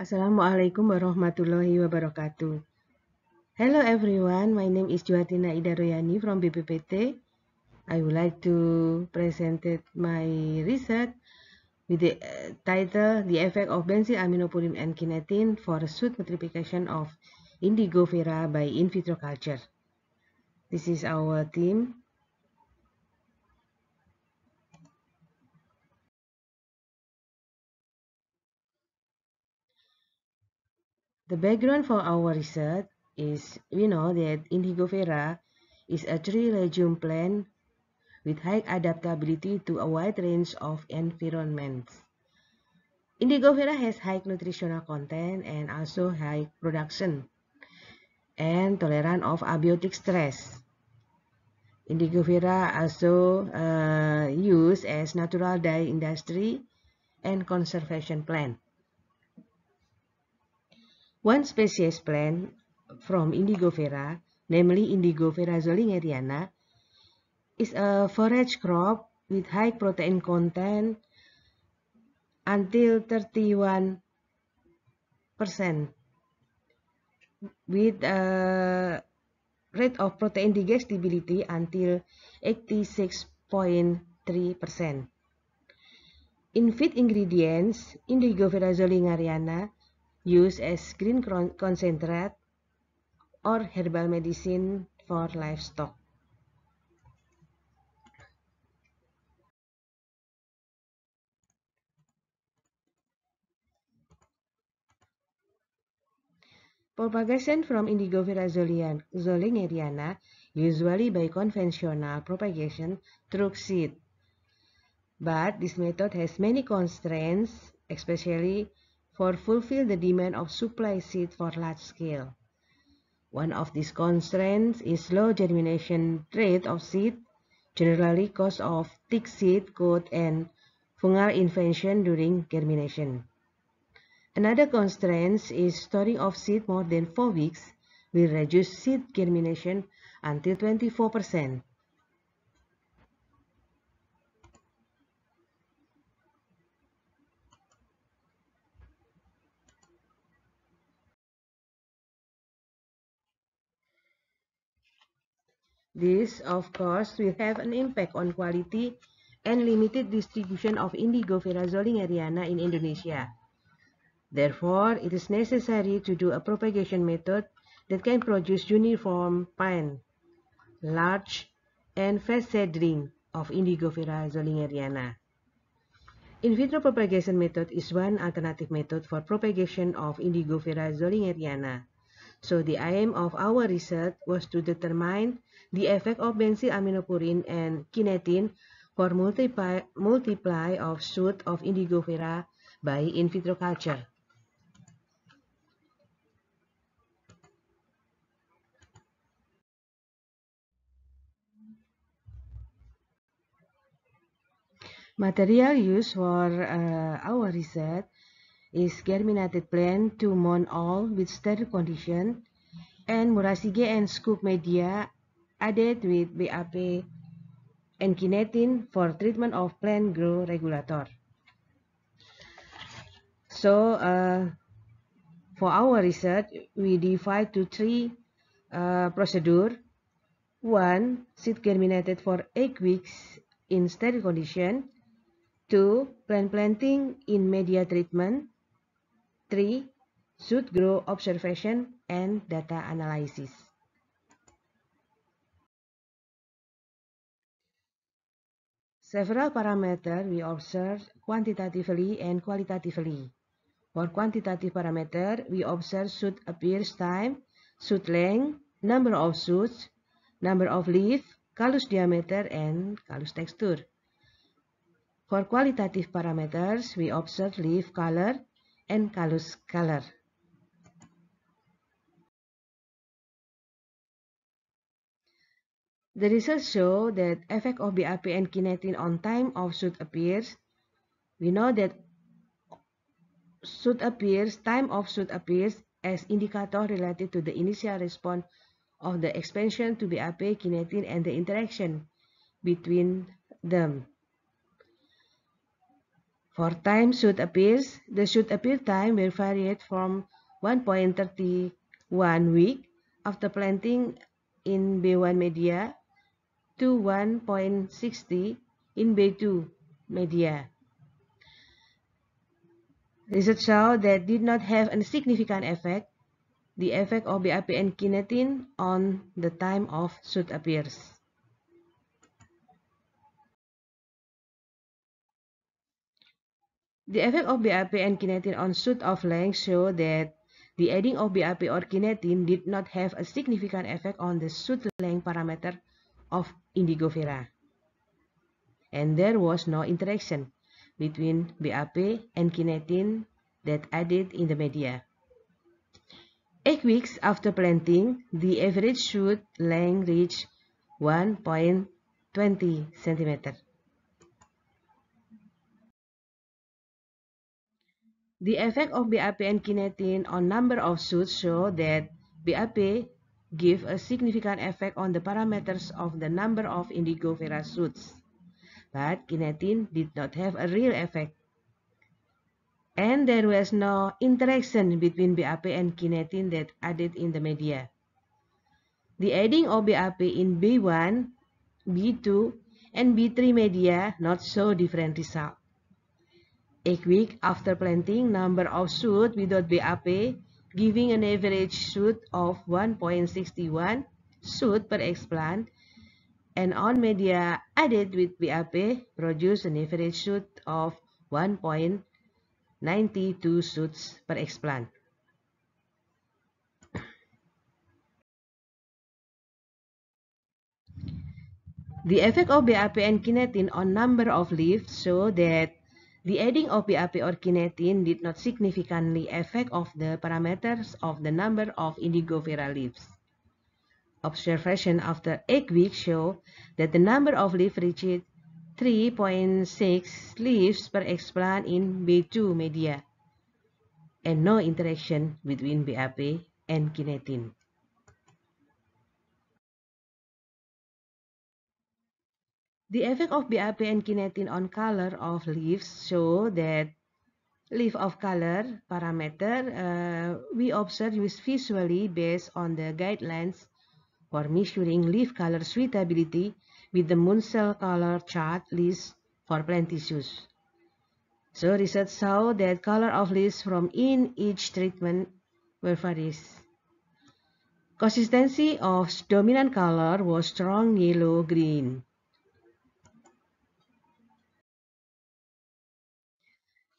Assalamualaikum warahmatullahi wabarakatuh. Hello everyone, my name is Juatina Royani from BPPT. I would like to present my research with the uh, title The Effect of Benzyl Aminopurine and Kinetin for Soot Multiplication of Indigo Vera by In Vitro Culture. This is our team. The background for our research is we know that Indigofera is a tree legume plant with high adaptability to a wide range of environments. Indigofera has high nutritional content and also high production and tolerant of abiotic stress. Indigofera also uh, used as natural dye industry and conservation plant. One species plant from Indigofera, namely Indigofera zolingeriana, is a forage crop with high protein content until 31 with a uh, rate of protein digestibility until 86.3 In feed ingredients, Indigofera zolingariana used as green concentrate or herbal medicine for livestock. Propagation from Indigofera zollingeriana usually by conventional propagation through seed. But this method has many constraints, especially for fulfill the demand of supply seed for large scale. One of these constraints is low germination rate of seed, generally cause of thick seed coat and fungal infection during germination. Another constraint is storing of seed more than 4 weeks will reduce seed germination until 24%. This, of course, will have an impact on quality and limited distribution of indigo zollingeriana ariana in Indonesia. Therefore, it is necessary to do a propagation method that can produce uniform fine, large, and fast seedling of indigo zollingeriana. ariana. In vitro propagation method is one alternative method for propagation of indigo zollingeriana. ariana. So the aim of our research was to determine the effect of aminopurine and kinetin for multiply, multiply of shoot of indigo vera by in vitro culture. Material used for uh, our research is germinated plant to monol all with sterile condition, and Murasige and Scoop media added with BAP and kinetin for treatment of plant growth regulator. So, uh, for our research, we divide to three uh, procedure. One, seed germinated for 8 weeks in sterile condition. Two, plant planting in media treatment. 3. Should grow observation and data analysis. Several parameters we observe quantitatively and qualitatively. For quantitative parameter, we observe shoot appears time, shoot length, number of shoots, number of leaves, callus diameter, and callus texture. For qualitative parameters, we observe leaf color, and color The results show that effect of BRP and kinetin on time of shoot appears. We know that shoot appears, time of shoot appears as indicator related to the initial response of the expansion to BRP, kinetin, and the interaction between them. For time should appears, the should appear time will vary from 1.31 week after planting in B1 media to 1.60 in B2 media. Research showed that did not have a significant effect the effect of BAP and kinetin on the time of shoot appears. The effect of BAP and kinetin on shoot of length show that the adding of BAP or kinetin did not have a significant effect on the shoot length parameter of indigofera. And there was no interaction between BAP and kinetin that added in the media. Eight weeks after planting, the average shoot length reached 1.20 cm. The effect of BAP and kinetin on number of shoots show that BAP give a significant effect on the parameters of the number of indigo vera shoots. But kinetin did not have a real effect. And there was no interaction between BAP and kinetin that added in the media. The adding of BAP in B1, B2, and B3 media not so different result. A week after planting, number of shoot without BAP giving an average shoot of 1.61 shoot per explant and on media added with BAP produce an average shoot of 1.92 shoots per explant. The effect of BAP and kinetin on number of leaves show that The adding of BAP or kinetin did not significantly affect of the parameters of the number of indigo vera leaves. Observation after 8 weeks show that the number of leaves reached 3.6 leaves per explant in B2 media and no interaction between BAP and kinetin. The effect of BAP and kinetin on color of leaves show that leaf of color parameter uh, we observe is visually based on the guidelines for measuring leaf color suitability with the moon cell color chart list for plant tissues. So research show that color of leaves from in each treatment were varies. Consistency of dominant color was strong yellow-green.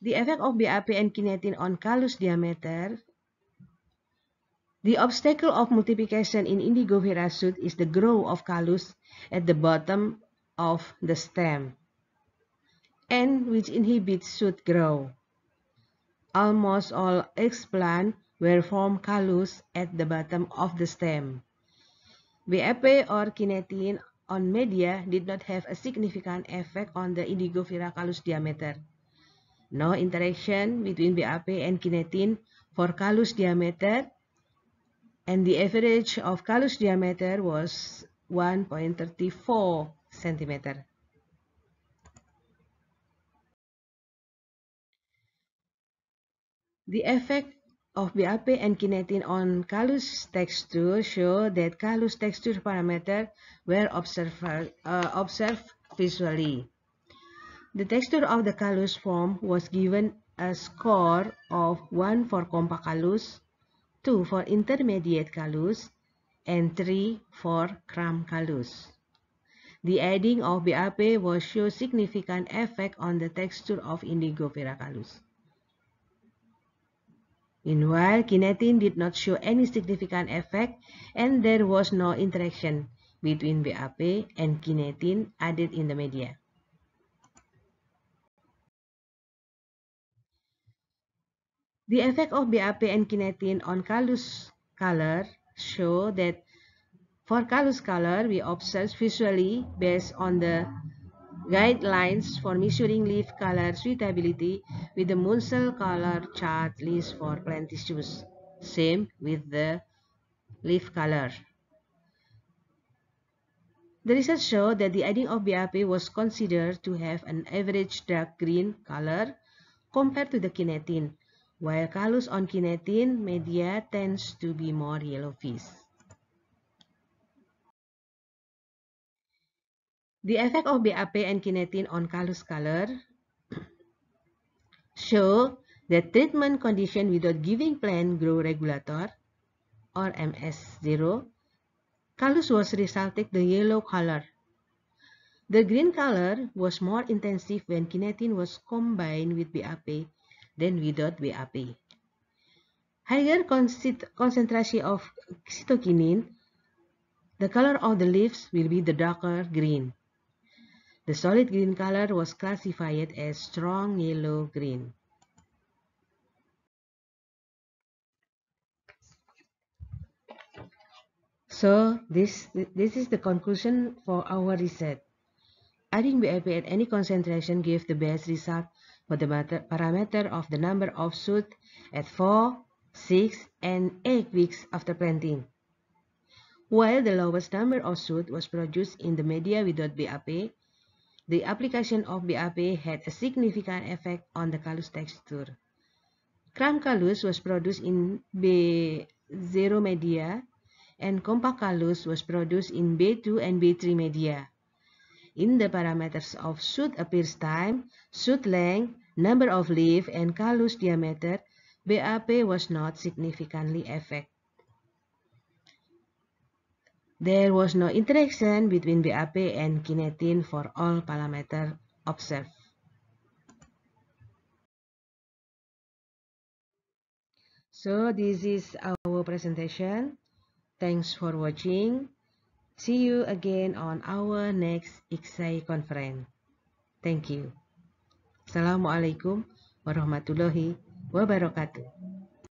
the effect of BAP and kinetin on callus diameter, the obstacle of multiplication in indigo shoot is the growth of callus at the bottom of the stem and which inhibits shoot growth. Almost all explant were form callus at the bottom of the stem. BAP or kinetin on media did not have a significant effect on the indigofera callus diameter no interaction between BAP and kinetin for callus diameter and the average of callus diameter was 1.34 cm. The effect of BAP and kinetin on callus texture show that callus texture parameter were observed, uh, observed visually. The texture of the callus form was given a score of 1 for compact callose, 2 for intermediate callus, and 3 for crumb callus. The adding of BAP will show significant effect on the texture of Indigofera callus. Meanwhile, kinetin did not show any significant effect and there was no interaction between BAP and kinetin added in the media. The effect of BAP and kinetin on callus color show that for callus color, we observe visually based on the guidelines for measuring leaf color suitability with the Munsell color chart list for plant tissues. Same with the leaf color. The research showed that the adding of BAP was considered to have an average dark green color compared to the kinetin While callus on kinetin media tends to be more yellowish. The effect of BAP and kinetin on callus color show that treatment condition without giving plant growth regulator or MS0 callus was resulted the yellow color. The green color was more intensive when kinetin was combined with BAP then without BAP. Higher concentration of cytokinin, the color of the leaves will be the darker green. The solid green color was classified as strong yellow-green. So this, this is the conclusion for our research. Adding BAP at any concentration gives the best result for the parameter of the number of shoots at 4, 6, and 8 weeks after planting. While the lowest number of shoots was produced in the media without BAP, the application of BAP had a significant effect on the callus texture. Crum callus was produced in B0 media and compact callus was produced in B2 and B3 media in the parameters of shoot appearance time, shoot length, number of leaves, and callus diameter, BAP was not significantly affected. There was no interaction between BAP and kinetin for all parameters observed. So this is our presentation. Thanks for watching. See you again on our next ICSAI conference. Thank you. Assalamualaikum warahmatullahi wabarakatuh.